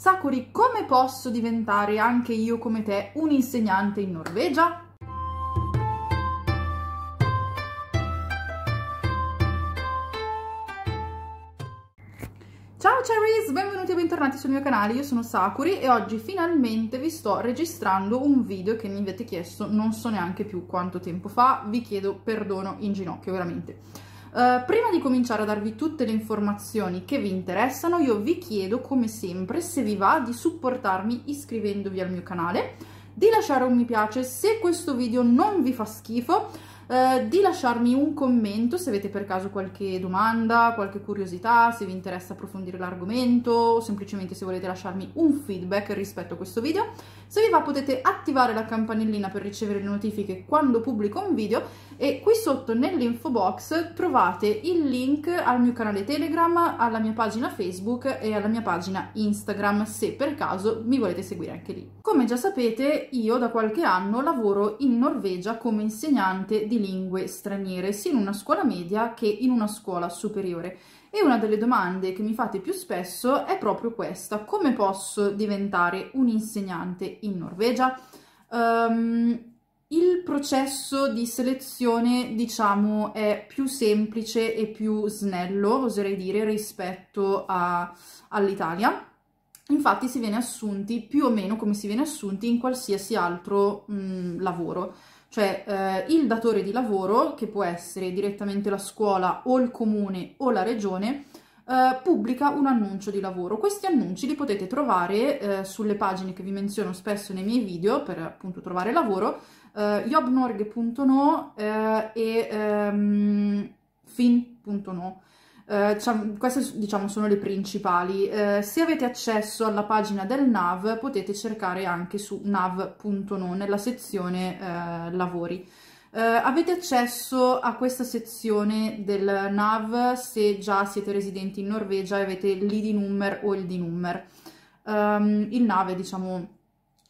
Sakuri, come posso diventare anche io come te un insegnante in Norvegia? Ciao Cherries, benvenuti e bentornati sul mio canale, io sono Sakuri e oggi finalmente vi sto registrando un video che mi avete chiesto non so neanche più quanto tempo fa, vi chiedo perdono in ginocchio veramente. Eh, prima di cominciare a darvi tutte le informazioni che vi interessano, io vi chiedo come sempre se vi va di supportarmi iscrivendovi al mio canale, di lasciare un mi piace se questo video non vi fa schifo, eh, di lasciarmi un commento se avete per caso qualche domanda, qualche curiosità, se vi interessa approfondire l'argomento o semplicemente se volete lasciarmi un feedback rispetto a questo video. Se vi va potete attivare la campanellina per ricevere le notifiche quando pubblico un video e qui sotto nell'info box trovate il link al mio canale Telegram, alla mia pagina Facebook e alla mia pagina Instagram se per caso mi volete seguire anche lì. Come già sapete io da qualche anno lavoro in Norvegia come insegnante di lingue straniere sia in una scuola media che in una scuola superiore. E una delle domande che mi fate più spesso è proprio questa, come posso diventare un insegnante in Norvegia? Um, il processo di selezione, diciamo, è più semplice e più snello, oserei dire, rispetto all'Italia. Infatti si viene assunti più o meno come si viene assunti in qualsiasi altro mh, lavoro cioè eh, il datore di lavoro, che può essere direttamente la scuola o il comune o la regione, eh, pubblica un annuncio di lavoro. Questi annunci li potete trovare eh, sulle pagine che vi menziono spesso nei miei video per appunto trovare lavoro, jobnorg.no eh, eh, e ehm, fin.no. Eh, queste diciamo sono le principali. Eh, se avete accesso alla pagina del NAV potete cercare anche su nav.no nella sezione eh, lavori. Eh, avete accesso a questa sezione del NAV se già siete residenti in Norvegia e avete l'ID number o il D number. Um, il NAV è diciamo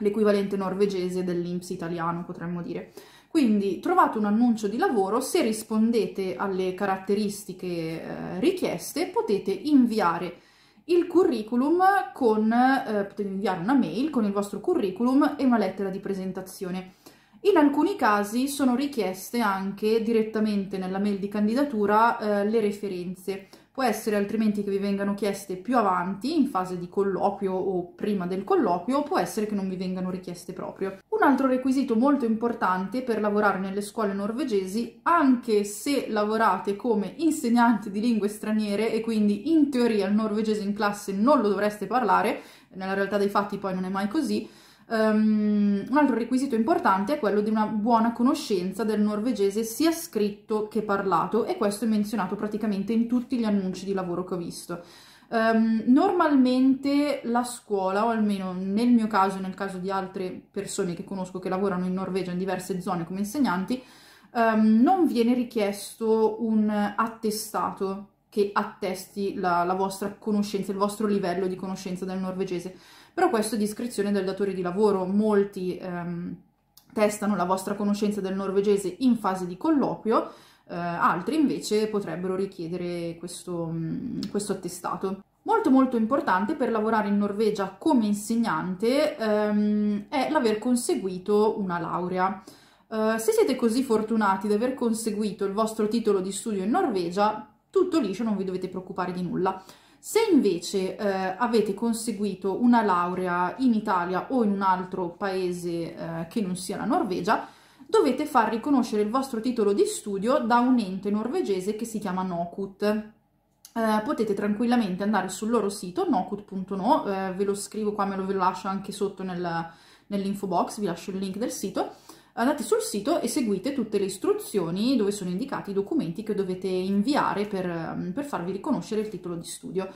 l'equivalente norvegese dell'INPS italiano potremmo dire. Quindi trovate un annuncio di lavoro, se rispondete alle caratteristiche eh, richieste potete inviare il curriculum con, eh, potete inviare una mail con il vostro curriculum e una lettera di presentazione. In alcuni casi sono richieste anche direttamente nella mail di candidatura eh, le referenze, Può essere altrimenti che vi vengano chieste più avanti, in fase di colloquio o prima del colloquio, o può essere che non vi vengano richieste proprio. Un altro requisito molto importante per lavorare nelle scuole norvegesi, anche se lavorate come insegnante di lingue straniere e quindi in teoria il norvegese in classe non lo dovreste parlare, nella realtà dei fatti poi non è mai così, Um, un altro requisito importante è quello di una buona conoscenza del norvegese sia scritto che parlato e questo è menzionato praticamente in tutti gli annunci di lavoro che ho visto. Um, normalmente la scuola, o almeno nel mio caso e nel caso di altre persone che conosco che lavorano in Norvegia in diverse zone come insegnanti, um, non viene richiesto un attestato che attesti la, la vostra conoscenza, il vostro livello di conoscenza del norvegese però questo è discrezione del datore di lavoro, molti ehm, testano la vostra conoscenza del norvegese in fase di colloquio, eh, altri invece potrebbero richiedere questo, mh, mm, questo attestato. Molto molto importante per lavorare in Norvegia come insegnante ehm, è l'aver conseguito una laurea. Eh, se siete così fortunati di aver conseguito il vostro titolo di studio in Norvegia, tutto liscio, non vi dovete preoccupare di nulla. Se invece eh, avete conseguito una laurea in Italia o in un altro paese eh, che non sia la Norvegia, dovete far riconoscere il vostro titolo di studio da un ente norvegese che si chiama Nokut. Eh, potete tranquillamente andare sul loro sito nokut.no, eh, ve lo scrivo qua, me lo, ve lo lascio anche sotto nel, nell'info box, vi lascio il link del sito andate sul sito e seguite tutte le istruzioni dove sono indicati i documenti che dovete inviare per, mm, per farvi riconoscere il titolo di studio.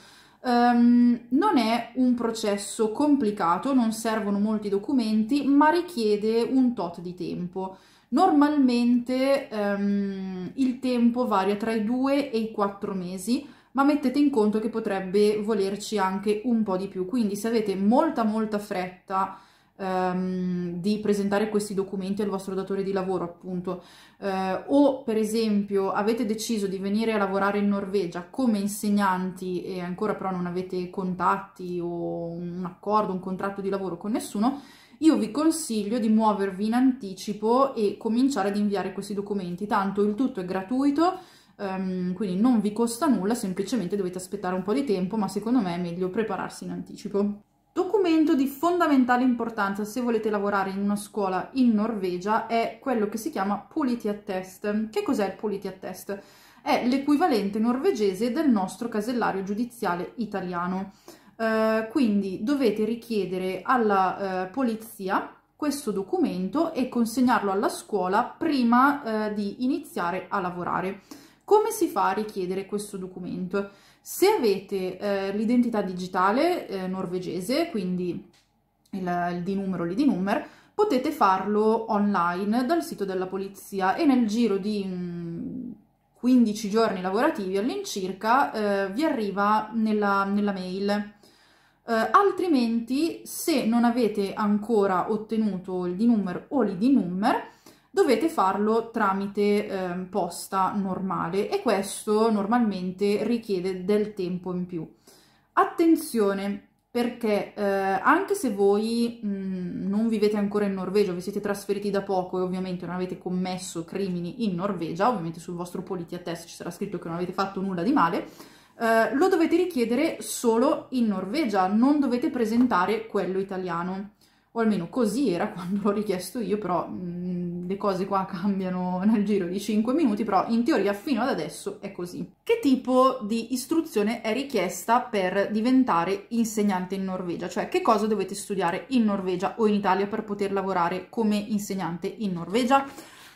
Um, non è un processo complicato, non servono molti documenti, ma richiede un tot di tempo. Normalmente um, il tempo varia tra i due e i quattro mesi, ma mettete in conto che potrebbe volerci anche un po' di più. Quindi se avete molta molta fretta ehm, di presentare questi documenti al vostro datore di lavoro, appunto, eh, o per esempio avete deciso di venire a lavorare in Norvegia come insegnanti e ancora però non avete contatti o un accordo, un contratto di lavoro con nessuno, io vi consiglio di muovervi in anticipo e cominciare ad inviare questi documenti, tanto il tutto è gratuito, um, quindi non vi costa nulla, semplicemente dovete aspettare un po' di tempo, ma secondo me è meglio prepararsi in anticipo. Documento di fondamentale importanza se volete lavorare in una scuola in Norvegia è quello che si chiama Politiattest. Che cos'è il Politiattest? È l'equivalente norvegese del nostro casellario giudiziale italiano. Uh, quindi dovete richiedere alla uh, polizia questo documento e consegnarlo alla scuola prima eh, di iniziare a lavorare. Come si fa a richiedere questo documento? Se avete eh, l'identità digitale eh, norvegese, quindi il, il D-numero, l'ID-number, potete farlo online dal sito della polizia e nel giro di 15 mm, giorni lavorativi all'incirca eh, vi arriva nella, nella mail. Eh, altrimenti, se non avete ancora ottenuto il di numero o l'ID-number, dovete farlo tramite eh, posta normale e questo normalmente richiede del tempo in più. Attenzione! perché eh, anche se voi mh, mm, non vivete ancora in Norvegia, vi siete trasferiti da poco e ovviamente non avete commesso crimini in Norvegia, ovviamente sul vostro politia test ci sarà scritto che non avete fatto nulla di male, eh, lo dovete richiedere solo in Norvegia, non dovete presentare quello italiano, o almeno così era quando l'ho richiesto io, però mh, mm, le cose qua cambiano nel giro di 5 minuti, però in teoria fino ad adesso è così. Che tipo di istruzione è richiesta per diventare insegnante in Norvegia? Cioè che cosa dovete studiare in Norvegia o in Italia per poter lavorare come insegnante in Norvegia?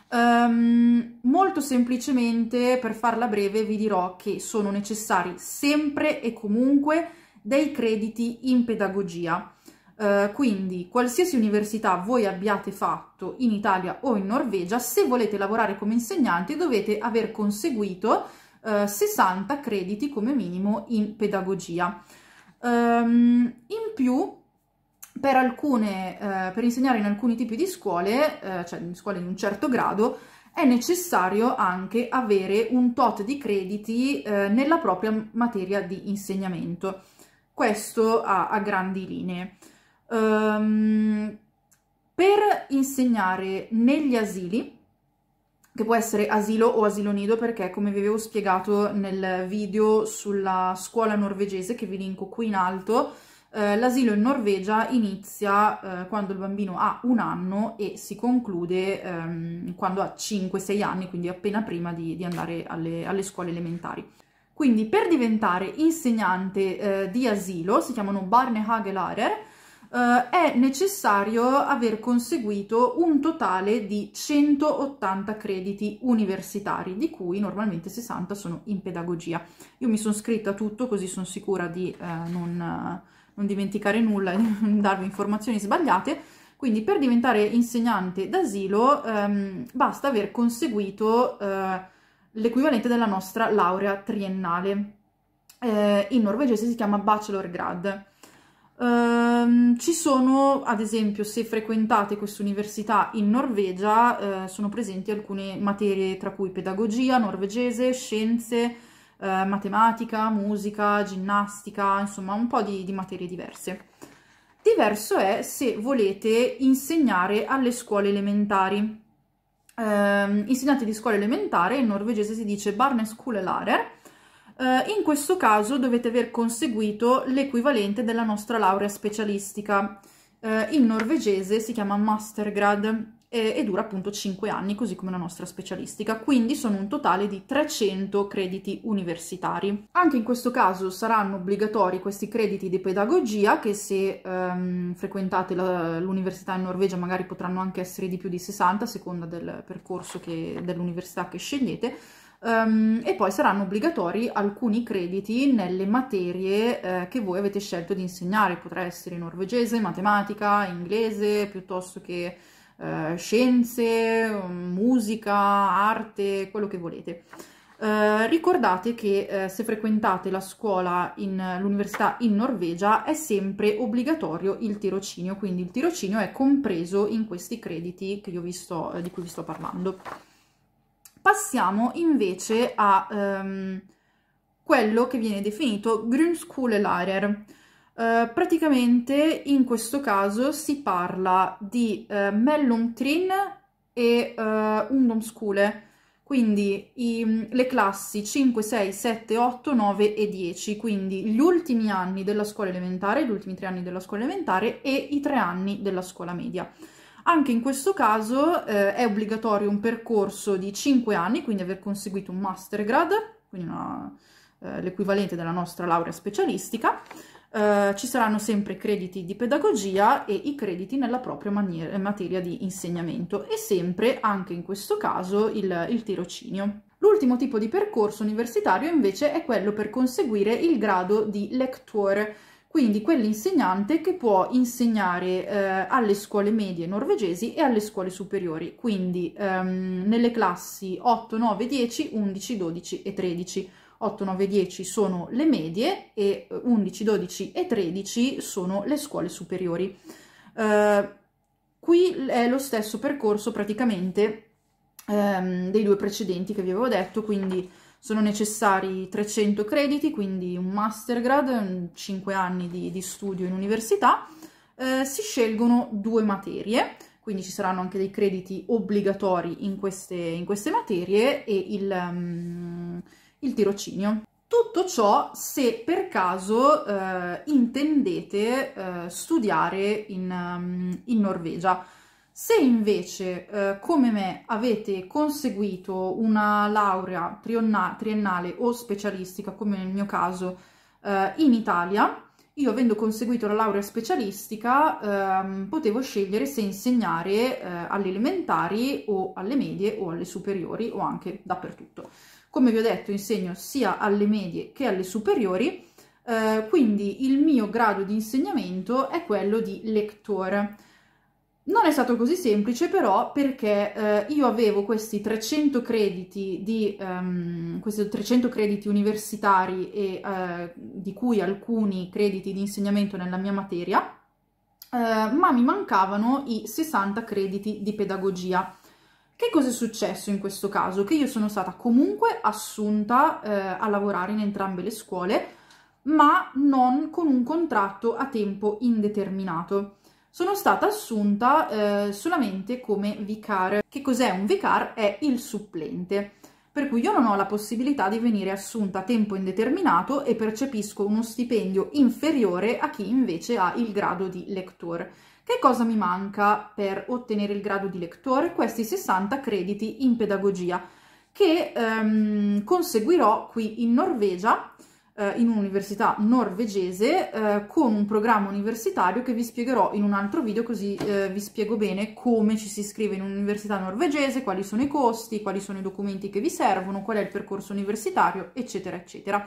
Um, molto semplicemente, per farla breve, vi dirò che sono necessari sempre e comunque dei crediti in pedagogia. Eh, quindi qualsiasi università voi abbiate fatto in Italia o in Norvegia, se volete lavorare come insegnante dovete aver conseguito uh, eh, 60 crediti come minimo in pedagogia. Um, in più, per, alcune, uh, per, insegnare in alcuni tipi di scuole, cioè in scuole di un certo grado, è necessario anche avere un tot di crediti nella propria materia di insegnamento. Questo a, a grandi linee um, per insegnare negli asili, che può essere asilo o asilo nido perché come vi avevo spiegato nel video sulla scuola norvegese che vi linko qui in alto, eh, l'asilo in Norvegia inizia eh, quando il bambino ha un anno e si conclude ehm, quando ha 5-6 anni, quindi appena prima di, di andare alle, alle, scuole elementari. Quindi per diventare insegnante eh, di asilo, si chiamano Barnehagelærer, eh, è necessario aver conseguito un totale di 180 crediti universitari, di cui normalmente 60 sono in pedagogia. Io mi sono scritta tutto così sono sicura di eh, non, non dimenticare nulla e non darvi informazioni sbagliate. Quindi per diventare insegnante d'asilo ehm, basta aver conseguito eh, l'equivalente della nostra laurea triennale. Eh, in norvegese si chiama bachelor grad. Um, ci sono, ad esempio, se frequentate quest'università in Norvegia, eh, sono presenti alcune materie tra cui pedagogia norvegese, scienze, eh, matematica, musica, ginnastica, insomma un po' di, di materie diverse. Diverso è se volete insegnare alle scuole elementari. Um, ehm, insegnate di scuola elementare, in norvegese si dice barneskolelare, eh, in questo caso dovete aver conseguito l'equivalente della nostra laurea specialistica. Eh, in norvegese si chiama Mastergrad e, e dura appunto 5 anni, così come la nostra specialistica, quindi sono un totale di 300 crediti universitari. Anche in questo caso saranno obbligatori questi crediti di pedagogia, che se ehm, frequentate l'università in Norvegia magari potranno anche essere di più di 60, a seconda del percorso dell'università che scegliete, Um, e poi saranno obbligatori alcuni crediti nelle materie eh, che voi avete scelto di insegnare, potrà essere norvegese, matematica, inglese, piuttosto che eh, scienze, mm, musica, arte, quello che volete. Eh, ricordate che eh, se frequentate la scuola l'università in Norvegia è sempre obbligatorio il tirocinio, quindi il tirocinio è compreso in questi crediti vi sto, di cui vi sto parlando. Passiamo invece a ehm, quello che viene definito Grundschullehrer. Eh, praticamente in questo caso si parla di eh, Mellumtrin e eh, Ungdomsschule, quindi i, le classi 5, 6, 7, 8, 9 e 10, quindi gli ultimi anni della scuola elementare, gli ultimi tre anni della scuola elementare e i tre anni della scuola media. Anche in questo caso eh, è obbligatorio un percorso di 5 anni, quindi aver conseguito un master grad, quindi eh, l'equivalente della nostra laurea specialistica, Uh, ci saranno sempre i crediti di pedagogia e i crediti nella propria maniera, materia di insegnamento e sempre, anche in questo caso, il, il tirocinio. L'ultimo tipo di percorso universitario invece è quello per conseguire il grado di lectore, quindi quell'insegnante che può insegnare eh, alle scuole medie norvegesi e alle scuole superiori, quindi ehm, nelle classi 8, 9, 10, 11, 12 e 13. 8, 9, 10 sono le medie e 11, eh, 12 e 13 sono le scuole superiori. Eh, qui è lo stesso percorso praticamente ehm, dei due precedenti che vi avevo detto, quindi sono necessari 300 crediti, quindi un master grad, 5 anni di, di studio in università. Eh, si scelgono due materie, quindi ci saranno anche dei crediti obbligatori in queste, in queste materie e il, um, il tirocinio. Tutto ciò se per caso eh, intendete eh, studiare in, um, in, Norvegia. Se invece, eh, come me, avete conseguito una laurea triennale o specialistica, come nel mio caso, eh, in Italia, io avendo conseguito la laurea specialistica ehm, potevo scegliere se insegnare eh, alle elementari o alle medie o alle superiori o anche dappertutto. Come vi ho detto insegno sia alle medie che alle superiori, eh, quindi il mio grado di insegnamento è quello di lettore è stato così semplice però perché eh, io avevo questi 300 crediti, di, um, questi 300 crediti universitari e uh, di cui alcuni crediti di insegnamento nella mia materia, uh, ma mi mancavano i 60 crediti di pedagogia. Che cosa è successo in questo caso? Che io sono stata comunque assunta eh, a lavorare in entrambe le scuole, ma non con un contratto a tempo indeterminato sono stata assunta eh, solamente come vicar. Che cos'è un vicar? È il supplente. Per cui io non ho la possibilità di venire assunta a tempo indeterminato e percepisco uno stipendio inferiore a chi invece ha il grado di lettore. Che cosa mi manca per ottenere il grado di lettore? Questi 60 crediti in pedagogia che ehm, conseguirò qui in Norvegia eh, in un'università norvegese eh, con un programma universitario che vi spiegherò in un altro video così eh, vi spiego bene come ci si iscrive in un'università norvegese, quali sono i costi, quali sono i documenti che vi servono, qual è il percorso universitario, eccetera, eccetera.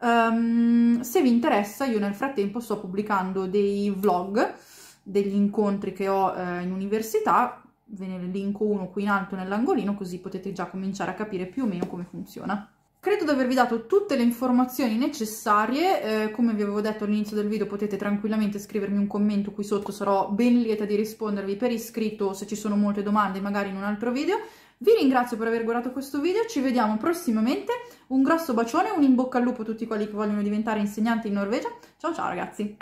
Um, se vi interessa, io nel frattempo sto pubblicando dei vlog degli incontri che ho eh, in università, ve ne linko uno qui in alto nell'angolino così potete già cominciare a capire più o meno come funziona. Credo di avervi dato tutte le informazioni necessarie, eh, come vi avevo detto all'inizio del video potete tranquillamente scrivermi un commento qui sotto, sarò ben lieta di rispondervi per iscritto se ci sono molte domande magari in un altro video. Vi ringrazio per aver guardato questo video, ci vediamo prossimamente, un grosso bacione, un in bocca al lupo a tutti quelli che vogliono diventare insegnanti in Norvegia, ciao ciao ragazzi!